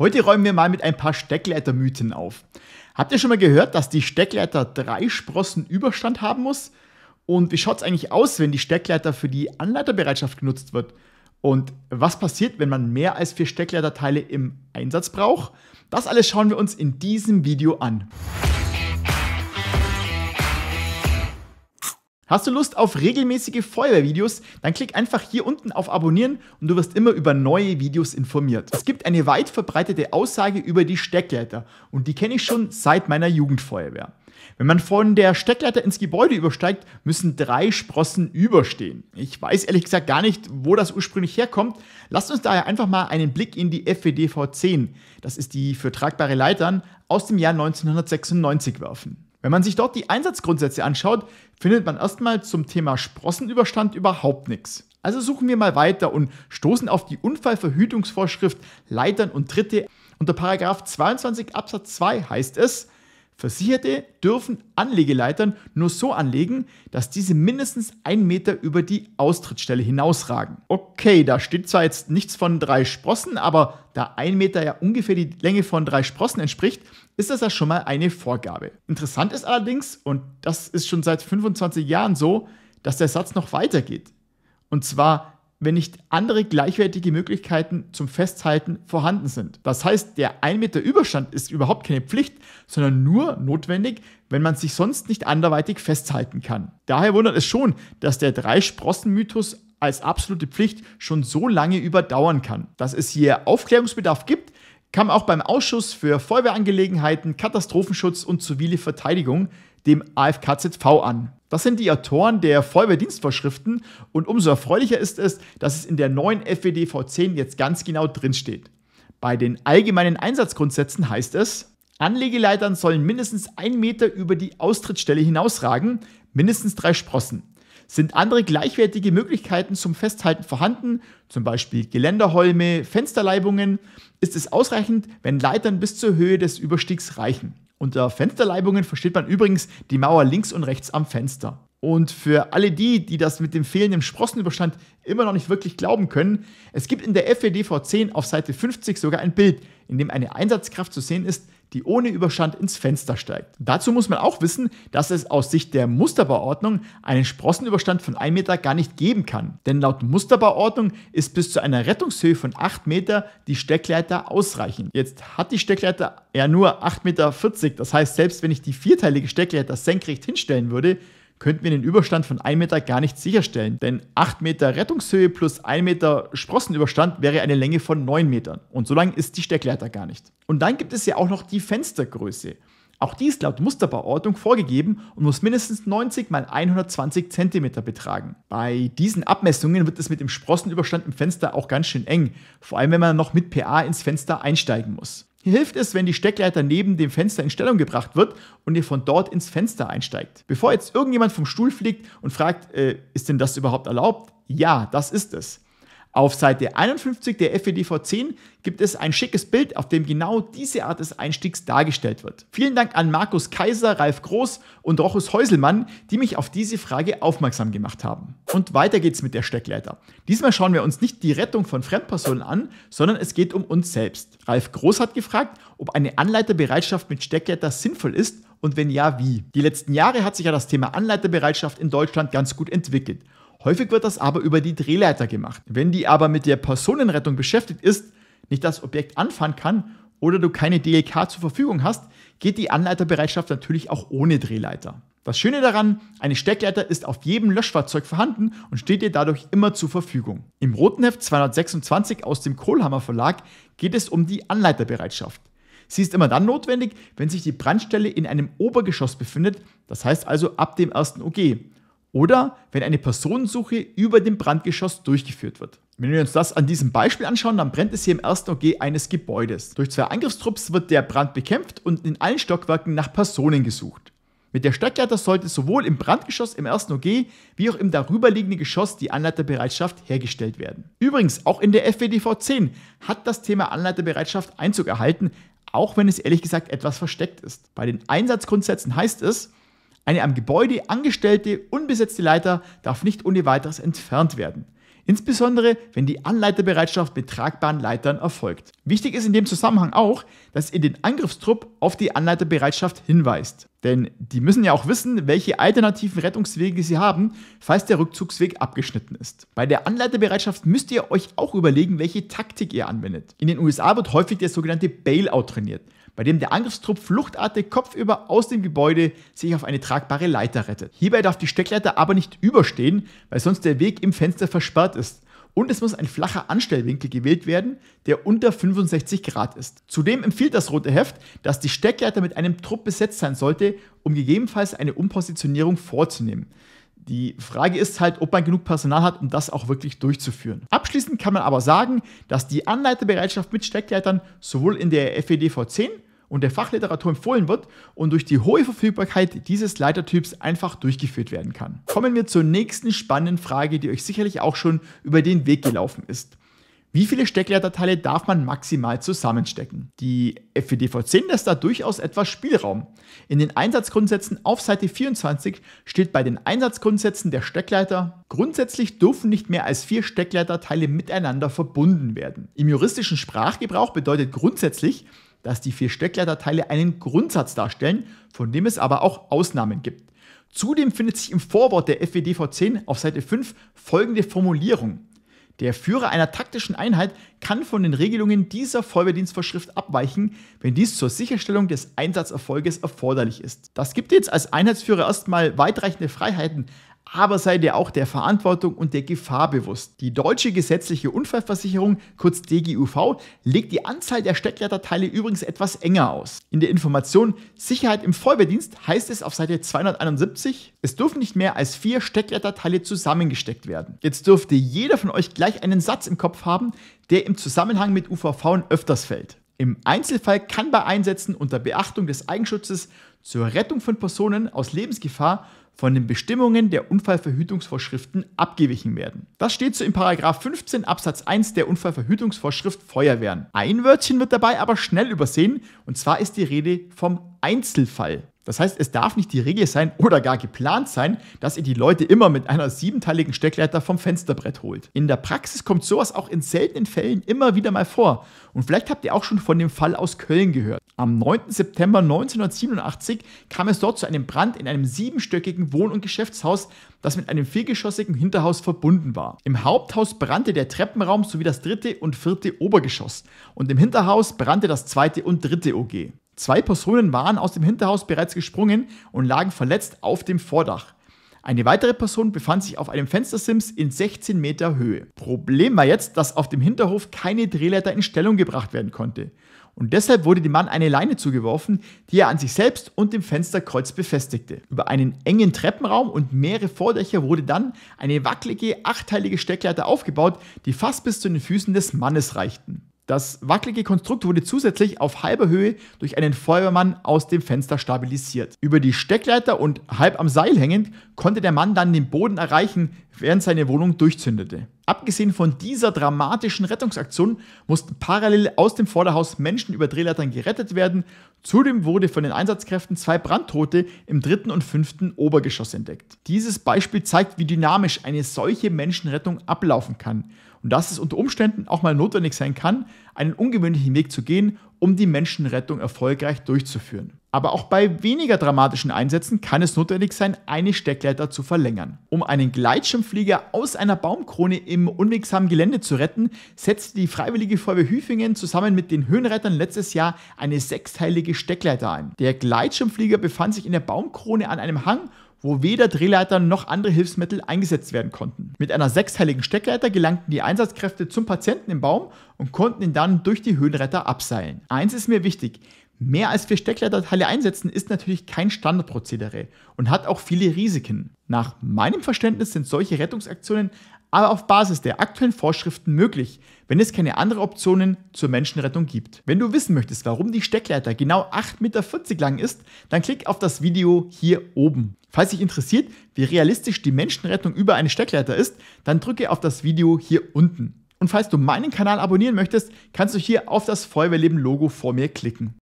Heute räumen wir mal mit ein paar Steckleitermythen auf. Habt ihr schon mal gehört, dass die Steckleiter drei Sprossen Überstand haben muss? Und wie schaut es eigentlich aus, wenn die Steckleiter für die Anleiterbereitschaft genutzt wird? Und was passiert, wenn man mehr als vier Steckleiterteile im Einsatz braucht? Das alles schauen wir uns in diesem Video an. Hast du Lust auf regelmäßige Feuerwehrvideos? Dann klick einfach hier unten auf Abonnieren und du wirst immer über neue Videos informiert. Es gibt eine weit verbreitete Aussage über die Steckleiter und die kenne ich schon seit meiner Jugendfeuerwehr. Wenn man von der Steckleiter ins Gebäude übersteigt, müssen drei Sprossen überstehen. Ich weiß ehrlich gesagt gar nicht, wo das ursprünglich herkommt. Lasst uns daher einfach mal einen Blick in die FWDV 10, das ist die für tragbare Leitern, aus dem Jahr 1996 werfen. Wenn man sich dort die Einsatzgrundsätze anschaut, findet man erstmal zum Thema Sprossenüberstand überhaupt nichts. Also suchen wir mal weiter und stoßen auf die Unfallverhütungsvorschrift Leitern und Dritte. Unter Paragraf 22 Absatz 2 heißt es, Versicherte dürfen Anlegeleitern nur so anlegen, dass diese mindestens einen Meter über die Austrittsstelle hinausragen. Okay, da steht zwar jetzt nichts von drei Sprossen, aber da ein Meter ja ungefähr die Länge von drei Sprossen entspricht, ist das ja schon mal eine Vorgabe. Interessant ist allerdings, und das ist schon seit 25 Jahren so, dass der Satz noch weitergeht. Und zwar wenn nicht andere gleichwertige Möglichkeiten zum Festhalten vorhanden sind. Das heißt, der 1 Meter Überstand ist überhaupt keine Pflicht, sondern nur notwendig, wenn man sich sonst nicht anderweitig festhalten kann. Daher wundert es schon, dass der Drei-Sprossen-Mythos als absolute Pflicht schon so lange überdauern kann. Dass es hier Aufklärungsbedarf gibt, kam auch beim Ausschuss für Feuerwehrangelegenheiten, Katastrophenschutz und zivile Verteidigung, dem AFKZV, an. Das sind die Autoren der Feuerwehrdienstvorschriften und umso erfreulicher ist es, dass es in der neuen v 10 jetzt ganz genau drinsteht. Bei den allgemeinen Einsatzgrundsätzen heißt es, Anlegeleitern sollen mindestens ein Meter über die Austrittsstelle hinausragen, mindestens drei Sprossen. Sind andere gleichwertige Möglichkeiten zum Festhalten vorhanden, zum Beispiel Geländerholme, Fensterleibungen, ist es ausreichend, wenn Leitern bis zur Höhe des Überstiegs reichen. Unter Fensterleibungen versteht man übrigens die Mauer links und rechts am Fenster. Und für alle die, die das mit dem fehlenden Sprossenüberstand immer noch nicht wirklich glauben können, es gibt in der FEDV 10 auf Seite 50 sogar ein Bild, in dem eine Einsatzkraft zu sehen ist, die ohne Überstand ins Fenster steigt. Dazu muss man auch wissen, dass es aus Sicht der Musterbauordnung einen Sprossenüberstand von 1 Meter gar nicht geben kann. Denn laut Musterbauordnung ist bis zu einer Rettungshöhe von 8 Meter die Steckleiter ausreichend. Jetzt hat die Steckleiter ja nur 8,40 Meter. Das heißt, selbst wenn ich die vierteilige Steckleiter senkrecht hinstellen würde, könnten wir den Überstand von 1 Meter gar nicht sicherstellen, denn 8 Meter Rettungshöhe plus 1 Meter Sprossenüberstand wäre eine Länge von 9 Metern. Und so lang ist die Steckleiter gar nicht. Und dann gibt es ja auch noch die Fenstergröße. Auch die ist laut Musterbauordnung vorgegeben und muss mindestens 90 x 120 cm betragen. Bei diesen Abmessungen wird es mit dem Sprossenüberstand im Fenster auch ganz schön eng, vor allem wenn man noch mit PA ins Fenster einsteigen muss. Hier hilft es, wenn die Steckleiter neben dem Fenster in Stellung gebracht wird und ihr von dort ins Fenster einsteigt. Bevor jetzt irgendjemand vom Stuhl fliegt und fragt, äh, ist denn das überhaupt erlaubt? Ja, das ist es. Auf Seite 51 der FEDV10 gibt es ein schickes Bild, auf dem genau diese Art des Einstiegs dargestellt wird. Vielen Dank an Markus Kaiser, Ralf Groß und Rochus Häuselmann, die mich auf diese Frage aufmerksam gemacht haben. Und weiter geht's mit der Steckleiter. Diesmal schauen wir uns nicht die Rettung von Fremdpersonen an, sondern es geht um uns selbst. Ralf Groß hat gefragt, ob eine Anleiterbereitschaft mit Steckleiter sinnvoll ist und wenn ja, wie. Die letzten Jahre hat sich ja das Thema Anleiterbereitschaft in Deutschland ganz gut entwickelt. Häufig wird das aber über die Drehleiter gemacht. Wenn die aber mit der Personenrettung beschäftigt ist, nicht das Objekt anfahren kann oder du keine DLK zur Verfügung hast, geht die Anleiterbereitschaft natürlich auch ohne Drehleiter. Das Schöne daran, eine Steckleiter ist auf jedem Löschfahrzeug vorhanden und steht dir dadurch immer zur Verfügung. Im roten Heft 226 aus dem Kohlhammer Verlag geht es um die Anleiterbereitschaft. Sie ist immer dann notwendig, wenn sich die Brandstelle in einem Obergeschoss befindet, das heißt also ab dem ersten OG oder wenn eine Personensuche über dem Brandgeschoss durchgeführt wird. Wenn wir uns das an diesem Beispiel anschauen, dann brennt es hier im ersten OG eines Gebäudes. Durch zwei Angriffstrupps wird der Brand bekämpft und in allen Stockwerken nach Personen gesucht. Mit der Stadtleiter sollte sowohl im Brandgeschoss im ersten OG wie auch im darüberliegenden Geschoss die Anleiterbereitschaft hergestellt werden. Übrigens, auch in der FWDV 10 hat das Thema Anleiterbereitschaft Einzug erhalten, auch wenn es ehrlich gesagt etwas versteckt ist. Bei den Einsatzgrundsätzen heißt es, eine am Gebäude angestellte, unbesetzte Leiter darf nicht ohne weiteres entfernt werden. Insbesondere, wenn die Anleiterbereitschaft mit tragbaren Leitern erfolgt. Wichtig ist in dem Zusammenhang auch, dass ihr den Angriffstrupp auf die Anleiterbereitschaft hinweist. Denn die müssen ja auch wissen, welche alternativen Rettungswege sie haben, falls der Rückzugsweg abgeschnitten ist. Bei der Anleiterbereitschaft müsst ihr euch auch überlegen, welche Taktik ihr anwendet. In den USA wird häufig der sogenannte Bailout trainiert, bei dem der Angriffstrupp fluchtartig kopfüber aus dem Gebäude sich auf eine tragbare Leiter rettet. Hierbei darf die Steckleiter aber nicht überstehen, weil sonst der Weg im Fenster versperrt ist und es muss ein flacher Anstellwinkel gewählt werden, der unter 65 Grad ist. Zudem empfiehlt das rote Heft, dass die Steckleiter mit einem Trupp besetzt sein sollte, um gegebenenfalls eine Umpositionierung vorzunehmen. Die Frage ist halt, ob man genug Personal hat, um das auch wirklich durchzuführen. Abschließend kann man aber sagen, dass die Anleiterbereitschaft mit Steckleitern sowohl in der FED v 10 und der Fachliteratur empfohlen wird und durch die hohe Verfügbarkeit dieses Leitertyps einfach durchgeführt werden kann. Kommen wir zur nächsten spannenden Frage, die euch sicherlich auch schon über den Weg gelaufen ist. Wie viele Steckleiterteile darf man maximal zusammenstecken? Die FEDV10 lässt da durchaus etwas Spielraum. In den Einsatzgrundsätzen auf Seite 24 steht bei den Einsatzgrundsätzen der Steckleiter, grundsätzlich dürfen nicht mehr als vier Steckleiterteile miteinander verbunden werden. Im juristischen Sprachgebrauch bedeutet grundsätzlich, dass die vier Steckleiterteile einen Grundsatz darstellen, von dem es aber auch Ausnahmen gibt. Zudem findet sich im Vorwort der FEDV10 auf Seite 5 folgende Formulierung. Der Führer einer taktischen Einheit kann von den Regelungen dieser Feuerwehrdienstvorschrift abweichen, wenn dies zur Sicherstellung des Einsatzerfolges erforderlich ist. Das gibt jetzt als Einheitsführer erstmal weitreichende Freiheiten, aber sei dir auch der Verantwortung und der Gefahr bewusst. Die Deutsche Gesetzliche Unfallversicherung, kurz DGUV, legt die Anzahl der Steckleiterteile übrigens etwas enger aus. In der Information Sicherheit im Feuerwehrdienst heißt es auf Seite 271, es dürfen nicht mehr als vier Steckleiterteile zusammengesteckt werden. Jetzt dürfte jeder von euch gleich einen Satz im Kopf haben, der im Zusammenhang mit UVV öfters fällt. Im Einzelfall kann bei Einsätzen unter Beachtung des Eigenschutzes zur Rettung von Personen aus Lebensgefahr von den Bestimmungen der Unfallverhütungsvorschriften abgewichen werden. Das steht so in 15 Absatz 1 der Unfallverhütungsvorschrift Feuerwehren. Ein Wörtchen wird dabei aber schnell übersehen, und zwar ist die Rede vom Einzelfall. Das heißt, es darf nicht die Regel sein oder gar geplant sein, dass ihr die Leute immer mit einer siebenteiligen Steckleiter vom Fensterbrett holt. In der Praxis kommt sowas auch in seltenen Fällen immer wieder mal vor. Und vielleicht habt ihr auch schon von dem Fall aus Köln gehört. Am 9. September 1987 kam es dort zu einem Brand in einem siebenstöckigen Wohn- und Geschäftshaus, das mit einem viergeschossigen Hinterhaus verbunden war. Im Haupthaus brannte der Treppenraum sowie das dritte und vierte Obergeschoss und im Hinterhaus brannte das zweite und dritte OG. Zwei Personen waren aus dem Hinterhaus bereits gesprungen und lagen verletzt auf dem Vordach. Eine weitere Person befand sich auf einem Fenstersims in 16 Meter Höhe. Problem war jetzt, dass auf dem Hinterhof keine Drehleiter in Stellung gebracht werden konnte. Und deshalb wurde dem Mann eine Leine zugeworfen, die er an sich selbst und dem Fensterkreuz befestigte. Über einen engen Treppenraum und mehrere Vordächer wurde dann eine wackelige, achteilige Steckleiter aufgebaut, die fast bis zu den Füßen des Mannes reichten. Das wackelige Konstrukt wurde zusätzlich auf halber Höhe durch einen Feuerwehrmann aus dem Fenster stabilisiert. Über die Steckleiter und halb am Seil hängend konnte der Mann dann den Boden erreichen, während seine Wohnung durchzündete. Abgesehen von dieser dramatischen Rettungsaktion mussten parallel aus dem Vorderhaus Menschen über Drehleitern gerettet werden. Zudem wurde von den Einsatzkräften zwei Brandtote im dritten und fünften Obergeschoss entdeckt. Dieses Beispiel zeigt, wie dynamisch eine solche Menschenrettung ablaufen kann und dass es unter Umständen auch mal notwendig sein kann, einen ungewöhnlichen Weg zu gehen, um die Menschenrettung erfolgreich durchzuführen. Aber auch bei weniger dramatischen Einsätzen kann es notwendig sein, eine Steckleiter zu verlängern. Um einen Gleitschirmflieger aus einer Baumkrone im unwegsamen Gelände zu retten, setzte die Freiwillige Feuerwehr Hüfingen zusammen mit den Höhenrettern letztes Jahr eine sechsteilige Steckleiter ein. Der Gleitschirmflieger befand sich in der Baumkrone an einem Hang wo weder Drehleiter noch andere Hilfsmittel eingesetzt werden konnten. Mit einer sechsteiligen Steckleiter gelangten die Einsatzkräfte zum Patienten im Baum und konnten ihn dann durch die Höhenretter abseilen. Eins ist mir wichtig, Mehr als vier Steckleiterteile einsetzen ist natürlich kein Standardprozedere und hat auch viele Risiken. Nach meinem Verständnis sind solche Rettungsaktionen aber auf Basis der aktuellen Vorschriften möglich, wenn es keine anderen Optionen zur Menschenrettung gibt. Wenn du wissen möchtest, warum die Steckleiter genau 8,40 Meter lang ist, dann klick auf das Video hier oben. Falls dich interessiert, wie realistisch die Menschenrettung über eine Steckleiter ist, dann drücke auf das Video hier unten. Und falls du meinen Kanal abonnieren möchtest, kannst du hier auf das Feuerwehrleben-Logo vor mir klicken.